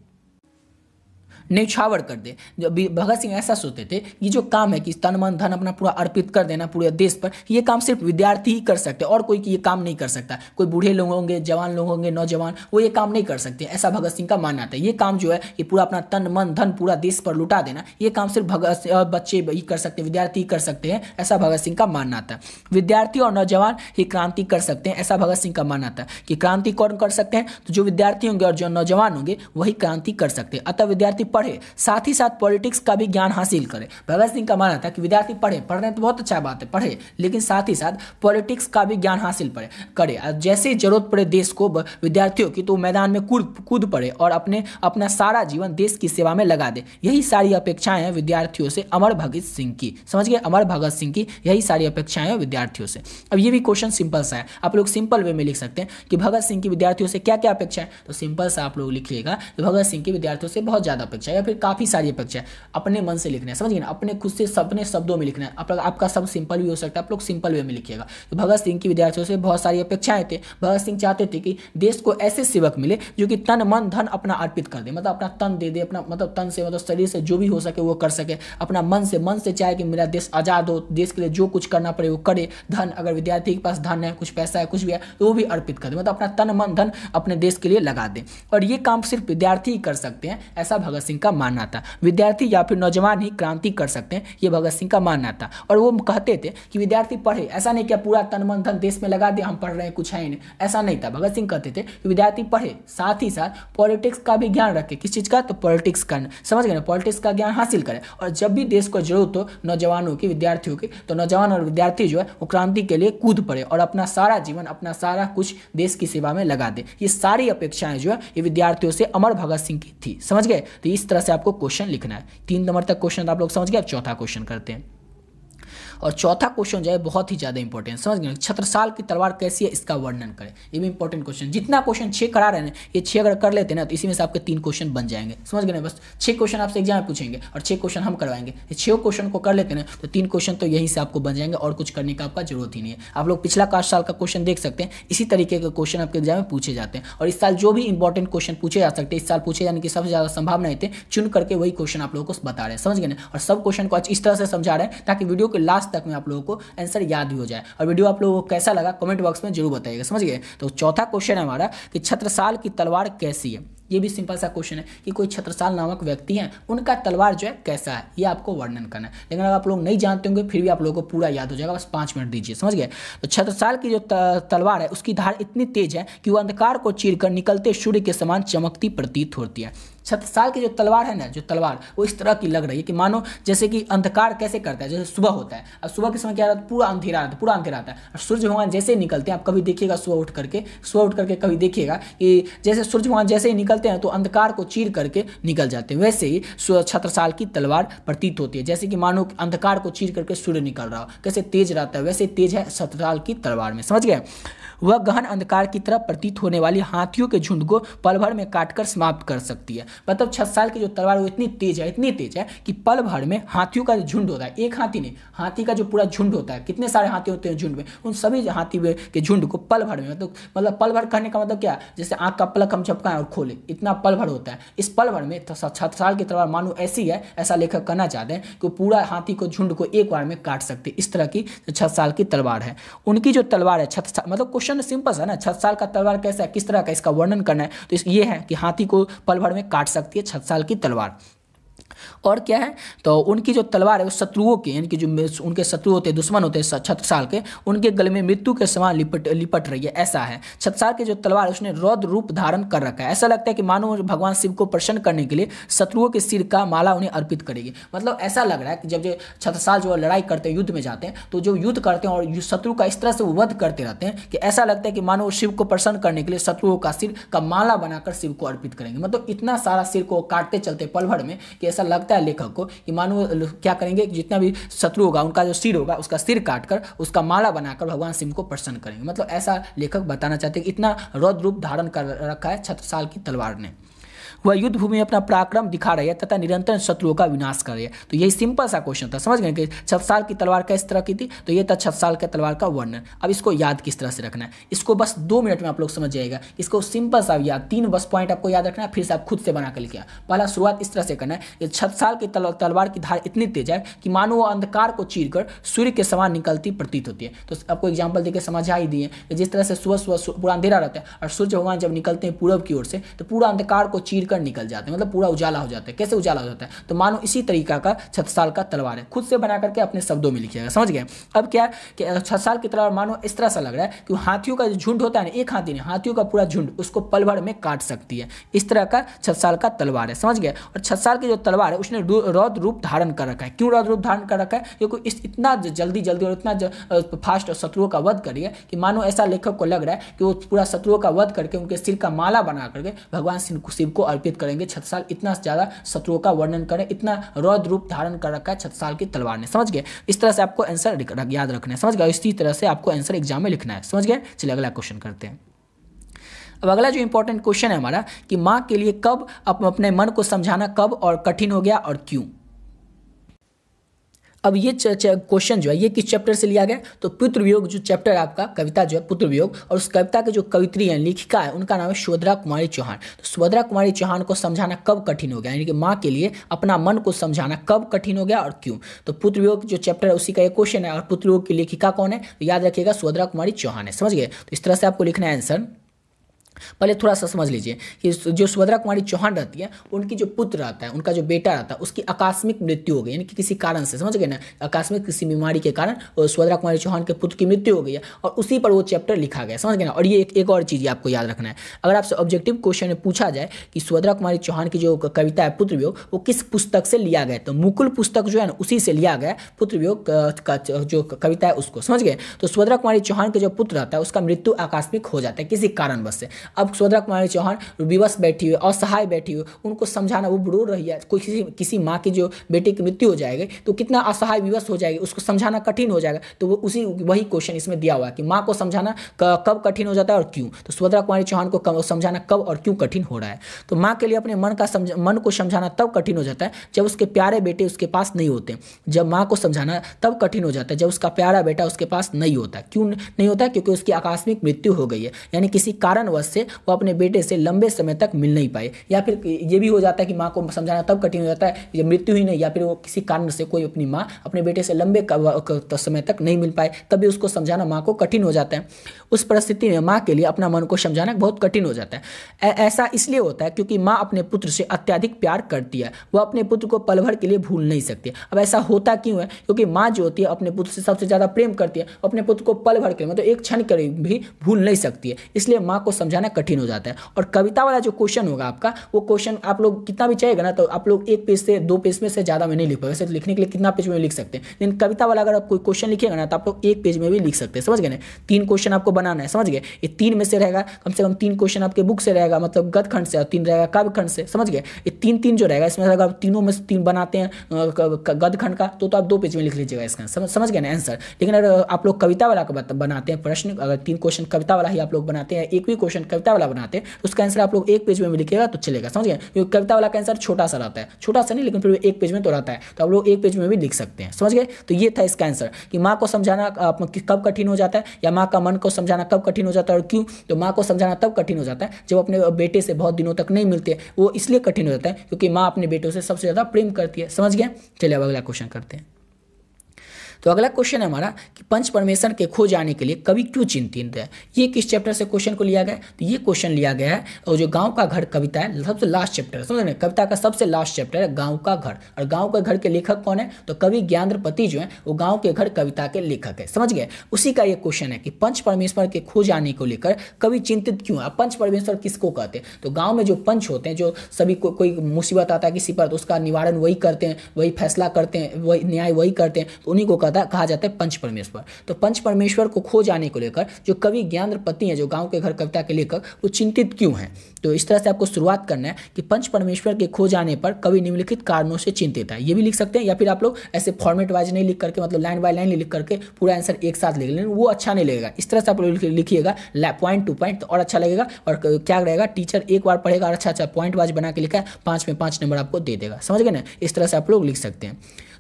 न्यौछावर कर दे जो भगत सिंह ऐसा सोचते थे कि जो काम है कि तन मन धन अपना पूरा अर्पित कर देना पूरे देश पर ये काम सिर्फ विद्यार्थी ही कर सकते और कोई ये काम नहीं कर सकता कोई बूढ़े लोग होंगे जवान लोग होंगे नौजवान वो ये काम नहीं कर सकते ऐसा भगत सिंह का मानना था ये काम जो है ये पूरा अपना तन मन धन पूरा देश पर लुटा देना ये काम सिर्फ भगत बच्चे ही कर सकते विद्यार्थी कर सकते हैं ऐसा भगत सिंह का मानना था विद्यार्थी और नौजवान ही क्रांति कर सकते हैं ऐसा भगत सिंह का मानना था कि क्रांति कौन कर सकते हैं तो जो विद्यार्थी होंगे और जो नौजवान होंगे वही क्रांति कर सकते हैं अतः विद्यार्थी पढ़े साथ ही साथ पॉलिटिक्स का भी ज्ञान हासिल करे भगत सिंह का मानना था कि विद्यार्थी पढ़े पढ़ने तो बहुत अच्छा बात है पढ़े लेकिन साथ ही साथ पॉलिटिक्स का भी ज्ञान हासिल पड़े करे जैसे जरूरत पड़े देश को विद्यार्थियों की तो मैदान में कूद कूद पड़े और अपने अपना सारा जीवन देश की सेवा में लगा दे यही सारी अपेक्षाएं हैं विद्यार्थियों से अमर भगत सिंह की समझ गए अमर भगत सिंह की यही सारी अपेक्षाएं हैं विद्यार्थियों से अब ये भी क्वेश्चन सिंपल सा है आप लोग सिंपल वे में लिख सकते हैं कि भगत सिंह की विद्यार्थियों से क्या क्या अपेक्षा है तो सिंपल सा आप लोग लिखिएगा तो भगत सिंह के विद्यार्थियों से बहुत ज़्यादा अपेक्षा परीक्षा या फिर काफ़ी सारी परीक्षा अपने मन से लिखना है समझिए ना अपने खुद से अपने शब्दों में लिखना है आप आपका शब्द सिंपल भी हो सकता है आप लोग सिंपल वे में लिखिएगा तो भगत सिंह की विद्यार्थियों से बहुत सारी अपेक्षाएं थे भगत सिंह चाहते थे कि देश को ऐसे सेवक मिले जो कि तन मन धन अपना अर्पित कर दे मतलब अपना तन दे दे अपना मतलब तन से मतलब शरीर से जो भी हो सके वो कर सके अपना मन से मन से चाहे कि मेरा देश आज़ाद हो देश के लिए जो कुछ करना पड़े वो करे धन अगर विद्यार्थी के पास धन है कुछ पैसा है कुछ भी है तो वो भी अर्पित कर दे मतलब अपना तन मन धन अपने देश के लिए लगा दें और ये काम सिर्फ विद्यार्थी ही कर सकते हैं ऐसा भगत सिंह सिंह का मानना था विद्यार्थी या फिर नौजवान ही क्रांति कर सकते हैं ये भगत सिंह का मानना था और वो कहते थे कि विद्यार्थी पढ़े ऐसा नहीं क्या पूरा तन मन धन देश में लगा दे हम पढ़ रहे हैं कुछ है ही नहीं ऐसा नहीं था भगत सिंह कहते थे कि विद्यार्थी पढ़े साथ ही साथ पॉलिटिक्स का भी ज्ञान रखे किस चीज़ का तो पॉलिटिक्स का समझ गए ना पॉलिटिक्स का ज्ञान हासिल करें और जब भी देश को जरूरत हो नौजवानों की विद्यार्थियों की तो नौजवान और विद्यार्थी जो है वो क्रांति के लिए कूद पड़े और अपना सारा जीवन अपना सारा कुछ देश की सेवा में लगा दे ये सारी अपेक्षाएं जो है ये विद्यार्थियों से अमर भगत सिंह की थी समझ गए तो इस तरह से आपको क्वेश्चन लिखना है तीन नंबर तक क्वेश्चन आप लोग समझ गए अब चौथा क्वेश्चन करते हैं और चौथा क्वेश्चन जो है बहुत ही ज़्यादा इंपॉर्टेंट समझ गए छत्रसाल की तलवार कैसी है इसका वर्णन करें ये भी इंपॉर्टेंट क्वेश्चन जितना क्वेश्चन छह करा रहे हैं ये छह अगर कर लेते हैं ना तो इसी में से आपके तीन क्वेश्चन बन जाएंगे समझ गए बस छः क्वेश्चन आपसे एग्जाम में पूछेंगे और छह क्वेश्चन हम करवाएंगे छह क्वेश्चन को कर लेते हैं तो तीन क्वेश्चन तो यहीं से आपको बन जाएंगे और कुछ करने का आपका जरूरत ही नहीं है आप लोग पिछला कास्ट साल का क्वेश्चन देख सकते हैं इसी तरीके का क्वेश्चन आपके एग्जाम में पूछे जाते हैं और इस साल जो भी इंपॉर्टेंट क्वेश्चन पूछे जा सकते हैं इस साल पूछे जाने की सबसे ज़्यादा संभावना थे चुन करके वही क्वेश्चन आप लोगों को बता रहे हैं समझ गए और सब क्वेश्चन को इस तरह से समझा रहे हैं ताकि वीडियो के लास्ट लास्ट तक में आप लोगों को आंसर याद भी हो जाए और वीडियो आप लोगों को कैसा लगा कमेंट बॉक्स में जरूर बताइएगा समझिए तो चौथा क्वेश्चन है हमारा कि छत्रसाल की तलवार कैसी है ये भी सिंपल सा क्वेश्चन है कि कोई छत्रसाल नामक व्यक्ति हैं उनका तलवार जो है कैसा है ये आपको वर्णन करना है लेकिन अगर आप लोग नहीं जानते होंगे फिर भी आप लोगों को पूरा याद हो जाएगा बस पाँच मिनट दीजिए समझ गए तो छत्रसाल की जो तलवार है उसकी धार इतनी तेज है कि वह अंधकार को कर निकलते सूर्य के समान चमकती प्रतीत होती है छत्रसाल की जो तलवार है ना जो तलवार वो इस तरह की लग रही है कि मानो जैसे कि अंधकार कैसे करता है जैसे सुबह होता है अब सुबह के समय क्या रहता है पूरा अंधेरा रहता है पूरा अंधेरा आता है और सूर्य भगवान जैसे ही निकलते हैं आप कभी देखिएगा सुबह उठ करके सुबह उठ करके कभी देखिएगा कि जैसे सूर्य भगवान जैसे ही निकलते निकलते हैं तो अंधकार को चीर करके निकल जाते हैं वैसे ही छत्रसाल की तलवार प्रतीत होती है जैसे कि मानो अंधकार को चीर करके सूर्य निकल रहा हो कैसे तेज रहता है वैसे तेज है छत्रसाल की तलवार में समझ गए वह गहन अंधकार की तरह प्रतीत होने वाली हाथियों के झुंड को पल भर में काटकर समाप्त कर सकती है मतलब छत साल की जो तलवार वो इतनी तेज है इतनी तेज है कि पल भर में हाथियों का झुंड होता है एक हाथी नहीं हाथी का जो पूरा झुंड होता है कितने सारे हाथी होते हैं झुंड में उन सभी हाथी के झुंड को पल भर में मतलब मतलब पल भर कहने का मतलब क्या जैसे आँख का पलक हम झपकाएं और खोले इतना पल भर होता है इस पल भर में तो साल की तलवार मानो ऐसी है ऐसा लेखक कहना चाहते हैं कि पूरा हाथी को झुंड को एक बार में काट सकते इस तरह की तो छत साल की तलवार है उनकी जो तलवार है छत मतलब क्वेश्चन सिंपल सा ना छत साल का तलवार कैसा है किस तरह का इसका वर्णन करना है तो ये है कि हाथी को पल भर में काट सकती है छत साल की तलवार और क्या है तो उनकी जो तलवार है वो शत्रुओं के यानी कि जो उनके शत्रु होते हैं दुश्मन होते हैं छत्रसाल के उनके गले में मृत्यु के समान लिपट लिपट रही है ऐसा है छत्रसाल के जो तलवार है उसने रौद्र रूप धारण कर रखा है ऐसा लगता है कि मानो भगवान शिव को प्रसन्न करने के लिए शत्रुओं के सिर का माला उन्हें अर्पित करेगी मतलब ऐसा लग रहा है कि जब जो छत्रसाल जो लड़ाई करते हैं युद्ध में जाते हैं तो जो युद्ध करते हैं और शत्रु का इस तरह से वध करते रहते हैं कि ऐसा लगता है कि मानो शिव को प्रसन्न करने के लिए शत्रुओं का सिर का माला बनाकर शिव को अर्पित करेंगे मतलब इतना सारा सिर को काटते चलते पलभर में कि ऐसा लगता लगता है लेखक को कि मानो क्या करेंगे जितना भी शत्रु होगा उनका जो सिर होगा उसका सिर काट कर उसका माला बनाकर भगवान शिव को प्रसन्न करेंगे मतलब ऐसा लेखक बताना चाहते हैं कि इतना रौद्र रूप धारण कर रखा है छत्रसाल की तलवार ने वह युद्ध भूमि में अपना पराक्रम दिखा रही है तथा निरंतर शत्रुओं का विनाश कर रही है तो यही सिंपल सा क्वेश्चन था समझ गए कि साल की तलवार किस तरह की थी तो ये था छत साल के तलवार का वर्णन अब इसको याद किस तरह से रखना है इसको बस दो मिनट में आप लोग समझ जाएगा इसको सिंपल सा याद तीन बस पॉइंट आपको याद रखना है फिर से आप खुद से बना कर लिखा पहला शुरुआत इस तरह से करना है कि छत साल की तलवार की धार इतनी तेज है कि मानो वह अंधकार को चीर कर सूर्य के समान निकलती प्रतीत होती है तो आपको एग्जाम्पल देकर समझा ही दिए जिस तरह से सुबह सुबह पूरा अंधेरा रहता है और सूर्य भगवान जब निकलते हैं पूर्व की ओर से तो पूरा अंधकार को चीर कर निकल जाते हैं मतलब पूरा उजाला हो जाता है कैसे उजाला हो जाता है तो मानो इसी तरीका का छत साल का तलवार है खुद से बना करके अपने शब्दों में लिखिएगा समझ गए अब क्या कि छत साल की तलवार मानो इस तरह सा लग रहा है कि हाथियों का जो झुंड होता है ना एक हाथी ने हाथियों का पूरा झुंड उसको पल भर में काट सकती है इस तरह का छत साल का तलवार है समझ गए और छत साल की जो तलवार है उसने रौद रूप धारण कर रखा है क्यों रौद रूप धारण कर रखा है क्योंकि इस इतना जल्दी जल्दी और इतना फास्ट और शत्रुओं का वध करिए कि मानो ऐसा लेखक को लग रहा है कि वो पूरा शत्रुओं का वध करके उनके सिर का माला बना करके भगवान शिव को कल्पित करेंगे छतसाल इतना ज़्यादा शत्रुओं का वर्णन करें इतना रौद्र रूप धारण कर रखा है छतसाल की तलवार ने समझ गए इस तरह से आपको आंसर याद रखना है समझ गए इसी तरह से आपको आंसर एग्जाम में लिखना है समझ गए चलिए अगला क्वेश्चन करते हैं अब अगला जो इंपॉर्टेंट क्वेश्चन है हमारा कि माँ के लिए कब अपने मन को समझाना कब और कठिन हो गया और क्यों अब ये क्वेश्चन जो है ये किस चैप्टर से लिया गया तो पुत्र वियोग जो चैप्टर आपका कविता जो है पुत्र वियोग और उस कविता के जो कवित्री हैं लिखिका है उनका नाम है सुभद्रा कुमारी चौहान तो सुभद्रा कुमारी चौहान को समझाना कब कठिन हो गया यानी कि माँ के लिए अपना मन को समझाना कब कठिन हो गया और क्यों तो पुत्र वियोग जो चैप्टर है उसी का एक क्वेश्चन है और पुत्र वियोग की लेखिका कौन है तो याद रखिएगा सुभद्रा कुमारी चौहान है समझ गए तो इस तरह से आपको लिखना है आंसर पहले थोड़ा सा समझ लीजिए कि जो सुभद्रा कुमारी चौहान रहती है उनकी जो पुत्र रहता है उनका जो बेटा रहता है उसकी आकस्मिक मृत्यु हो गई यानी कि किसी कारण से समझ गए ना आकस्मिक किसी बीमारी के कारण सुभद्रा कुमारी चौहान के पुत्र की मृत्यु हो गई है और उसी पर वो चैप्टर लिखा गया समझ गए ना और ये एक, एक और चीज़ आपको याद रखना है अगर आपसे ऑब्जेक्टिव क्वेश्चन में पूछा जाए कि सुभद्रा कुमारी चौहान की जो कविता है पुत्र वो किस पुस्तक से लिया गया तो मुकुल पुस्तक जो है ना उसी से लिया गया पुत्र वियोग का जो कविता है उसको समझ गए तो सुभद्रा कुमारी चौहान के जो पुत्र रहता है उसका मृत्यु आकस्मिक हो जाता है किसी कारणवश से अब सुभद्रा कुमारी चौहान विवश बैठी हुई असहाय बैठी हुई उनको समझाना वो रो रही है कोई किसी किसी माँ की जो बेटे की मृत्यु हो जाएगी तो कितना असहाय विवश हो जाएगी उसको समझाना कठिन हो जाएगा तो वो उसी वही क्वेश्चन इसमें दिया हुआ है कि माँ को समझाना कब कठिन हो जाता है और क्यों तो सुभद्रा कुमारी चौहान को समझाना कब और क्यों कठिन हो रहा है तो माँ के लिए अपने मन का समझ मन को समझाना तब कठिन हो जाता है जब उसके प्यारे बेटे उसके पास नहीं होते जब माँ को समझाना तब कठिन हो जाता है जब उसका प्यारा बेटा उसके पास नहीं होता क्यों नहीं होता क्योंकि उसकी आकस्मिक मृत्यु हो गई है यानी किसी कारणवश से वो अपने बेटे से लंबे समय तक मिल नहीं पाए या फिर ये भी हो जाता है कि माँ को समझाना तब कठिन हो जाता है जब मृत्यु ही नहीं या फिर वो किसी कारण से कोई अपनी माँ अपने बेटे से लंबे समय तक नहीं मिल पाए तभी उसको समझाना माँ को कठिन हो जाता है उस परिस्थिति में माँ के लिए अपना मन को समझाना बहुत कठिन हो जाता है ऐसा इसलिए होता है क्योंकि माँ अपने पुत्र से अत्याधिक प्यार करती है वह अपने पुत्र को पल भर के लिए भूल नहीं सकती अब ऐसा होता क्यों है क्योंकि माँ जो होती है अपने पुत्र से सबसे ज़्यादा प्रेम करती है अपने पुत्र को पल भर के लिए मतलब एक क्षण के भी भूल नहीं सकती है इसलिए माँ को समझाना कठिन हो जाता है और कविता वाला जो क्वेश्चन होगा आपका वो क्वेश्चन आप लोग कितना भी चाहेगा ना तो आप लोग एक पेज से दो पेज में से ज़्यादा में नहीं लिख पाएगा सिर्फ लिखने के लिए कितना पेज में लिख सकते हैं लेकिन कविता वाला अगर आप कोई क्वेश्चन लिखेगा ना तो आप लोग एक पेज में भी लिख सकते हैं समझ गए ना तीन क्वेश्चन आपको बनाना है समझ गए ये तीन में से रहेगा कम से कम तीन क्वेश्चन आपके बुक से रहेगा मतलब गत खंड से और तीन रहेगा खंड से समझ गए ये तीन तीन जो रहेगा इसमें अगर आप तीनों में से तीन बनाते हैं खंड का तो, तो आप दो पेज में लिख लीजिएगा इसका समझ गए ना आंसर लेकिन अगर आप लोग कविता वाला बनाते हैं प्रश्न अगर तीन क्वेश्चन कविता वाला ही आप लोग बनाते हैं एक भी क्वेश्चन कविता वाला बनाते हैं तो उसका आंसर आप लोग एक पेज में भी तो चलेगा समझ गए क्योंकि कविता वाला का आंसर छोटा सा रहता है छोटा सा नहीं लेकिन फिर एक पेज में तो रहता है तो आप लोग एक पेज में भी लिख सकते हैं समझ गए तो ये था इसका आंसर कि माँ को समझाना कब कठिन हो जाता है या माँ का मन को समझाना कब कठिन हो जाता है और क्यों तो माँ को समझाना तब कठिन हो जाता है जब अपने बेटे से बहुत दिनों तक नहीं मिलते वो इसलिए कठिन हो जाता है क्योंकि माँ अपने बेटों से सबसे ज़्यादा प्रेम करती है समझ गए चलिए अब अगला क्वेश्चन करते हैं तो अगला क्वेश्चन है हमारा कि पंच परमेश्वर के खो जाने के लिए कवि क्यों चिंतित है ये किस चैप्टर से क्वेश्चन को लिया गया तो ये क्वेश्चन लिया गया है और जो गाँव का घर कविता है सबसे लास्ट चैप्टर है समझ रहे कविता का सबसे लास्ट चैप्टर है गाँव का घर और गाँव के घर के लेखक कौन है तो कवि ज्ञानद्रपति जो है वो गाँव के घर कविता के लेखक है समझ गए उसी का ये क्वेश्चन है कि पंच परमेश्वर के खो जाने को लेकर कवि चिंतित क्यों है पंच परमेश्वर किसको कहते हैं तो गाँव में जो पंच होते हैं जो सभी को कोई मुसीबत आता है किसी पर तो उसका निवारण वही करते हैं वही फैसला करते हैं वही न्याय वही करते हैं तो उन्हीं को कहते कहता कहा जाता है पंच परमेश्वर तो पंच परमेश्वर को खो जाने को लेकर जो कवि ज्ञानपति हैं जो गांव के घर कविता के लेखक वो चिंतित क्यों हैं तो इस तरह से आपको शुरुआत करना है कि पंच परमेश्वर के खो जाने पर कवि निम्नलिखित कारणों से चिंतित है ये भी लिख सकते हैं या फिर आप लोग ऐसे फॉर्मेट वाइज नहीं लिख करके मतलब लाइन बाय लाइन लिख करके पूरा आंसर एक साथ लिख लेकिन वो अच्छा नहीं लगेगा इस तरह से आप लोग लिखिएगा पॉइंट टू पॉइंट और अच्छा लगेगा और क्या रहेगा टीचर एक बार पढ़ेगा और अच्छा अच्छा पॉइंट वाइज बना के लिखा है पाँच में पाँच नंबर आपको दे देगा समझ गए ना इस तरह से आप लोग लिख सकते हैं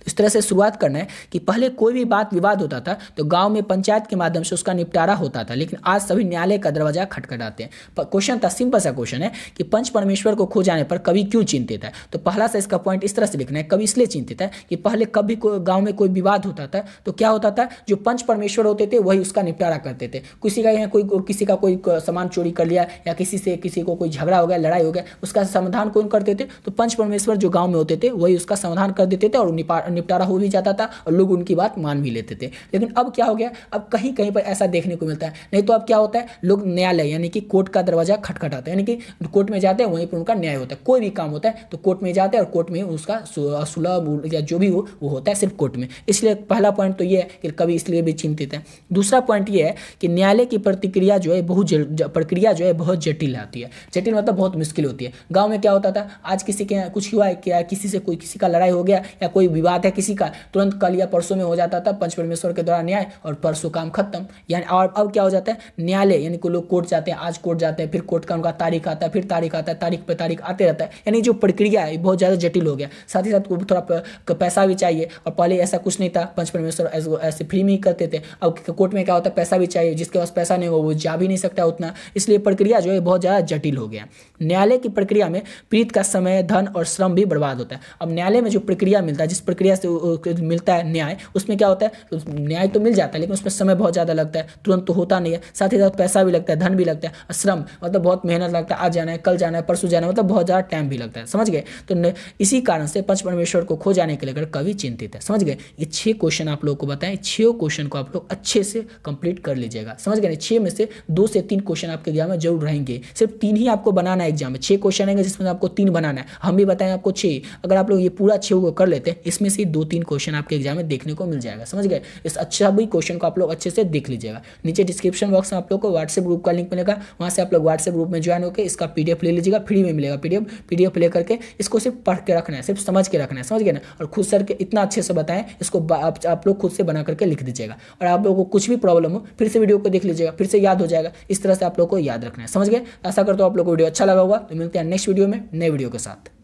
इस तरह से शुरुआत करना है कि पहले कोई भी बात विवाद होता था तो गांव में पंचायत के माध्यम से उसका निपटारा होता था लेकिन आज सभी न्यायालय का दरवाजा खटखटाते हैं क्वेश्चन था सिंपल सा क्वेश्चन है कि पंच परमेश्वर को खो जाने पर कवि क्यों चिंतित है तो पहला सा इसका पॉइंट इस तरह से लिखना है कवि इसलिए चिंतित है कि पहले कभी गाँव में कोई विवाद होता था तो क्या होता था जो पंच परमेश्वर होते थे वही उसका निपटारा करते थे किसी का यहाँ कोई किसी का कोई सामान चोरी कर लिया या किसी से किसी को कोई झगड़ा हो गया लड़ाई हो गया उसका समाधान कौन करते थे तो पंच परमेश्वर जो गाँव में होते थे वही उसका समाधान कर देते थे और निपटारा हो भी जाता था और लोग उनकी बात मान भी लेते थे लेकिन अब क्या हो गया अब कहीं कहीं पर ऐसा देखने को मिलता है नहीं तो अब क्या होता है लोग न्यायालय यानी कि कोर्ट का दरवाज़ा खटखटाते हैं यानी कि कोर्ट में जाते हैं वहीं पर उनका न्याय होता है कोई भी काम होता है तो कोर्ट में जाते हैं और कोर्ट में उसका सुलभ या जो भी हो वो होता है सिर्फ कोर्ट में इसलिए पहला पॉइंट तो ये है कि कभी इसलिए भी चिंतित है दूसरा पॉइंट ये है कि न्यायालय की प्रतिक्रिया जो है बहुत प्रक्रिया जो है बहुत जटिल आती है जटिल मतलब बहुत मुश्किल होती है गाँव में क्या होता था आज किसी के कुछ हुआ क्या किसी से कोई किसी का लड़ाई हो गया या कोई विवाद है किसी का तुरंत कल या परसों में हो जाता था पंच परमेश्वर के द्वारा न्याय और परसों काम खत्म यानी और अब क्या हो जाता है न्यायालय यानी को लोग कोर्ट जाते हैं आज कोर्ट जाते हैं फिर कोर्ट का उनका तारीख आता है फिर तारीख आता है तारीख पर तारीख आते रहता है यानी जो प्रक्रिया है बहुत ज़्यादा जटिल हो गया साथ ही साथ थोड़ा पैसा भी चाहिए और पहले ऐसा कुछ नहीं था पंच परमेश्वर ऐसे फ्री में ही करते थे अब कोर्ट में क्या होता है पैसा भी चाहिए जिसके पास पैसा नहीं हो वो जा भी नहीं सकता उतना इसलिए प्रक्रिया जो है बहुत ज़्यादा जटिल हो गया न्यायालय की प्रक्रिया में पीड़ित का समय धन और श्रम भी बर्बाद होता है अब न्यायालय में जो प्रक्रिया मिलता है जिस प्रक्रिया प्रक्रिया से मिलता है न्याय उसमें क्या होता है न्याय तो मिल जाता है लेकिन उसमें समय बहुत ज़्यादा लगता है तुरंत तो होता नहीं है साथ ही साथ पैसा भी लगता है धन भी लगता है श्रम मतलब बहुत मेहनत लगता है आज जाना है कल जाना है परसों जाना है मतलब बहुत ज़्यादा टाइम भी लगता है समझ गए तो इसी कारण से पंच परमेश्वर को खो जाने के लेकर कवि चिंतित है समझ गए ये छः क्वेश्चन आप लोग को बताएं छः क्वेश्चन को आप लोग अच्छे से कंप्लीट कर लीजिएगा समझ गए छः में से दो से तीन क्वेश्चन आपके एग्जाम में जरूर रहेंगे सिर्फ तीन ही आपको बनाना है एग्जाम में छः क्वेश्चन आएंगे जिसमें आपको तीन बनाना है हम भी बताएं आपको छः अगर आप लोग ये पूरा छः को कर लेते हैं इसमें से से दो तीन क्वेश्चन आपके एग्जाम में देखने को मिल जाएगा समझ गए इस अच्छा भी क्वेश्चन को आप लोग अच्छे से देख लीजिएगा नीचे डिस्क्रिप्शन बॉक्स में आप लोग को व्हाट्सएप ग्रुप का लिंक मिलेगा वहाँ से आप लोग व्हाट्सएप ग्रुप में ज्वाइन होकर इसका पी ले लीजिएगा फ्री में मिलेगा पी डी ले करके इसको सिर्फ पढ़ के रखना है सिर्फ समझ के रखना है समझ गए ना और खुद सर के इतना अच्छे से बताएं इसको आप लोग खुद से बना करके लिख दीजिएगा और आप लोगों को कुछ भी प्रॉब्लम हो फिर से वीडियो को देख लीजिएगा फिर से याद हो जाएगा इस तरह से आप लोग को याद रखना है समझ गए ऐसा करते हो आप लोग को वीडियो अच्छा लगा होगा तो मिलते हैं नेक्स्ट वीडियो में नए वीडियो के साथ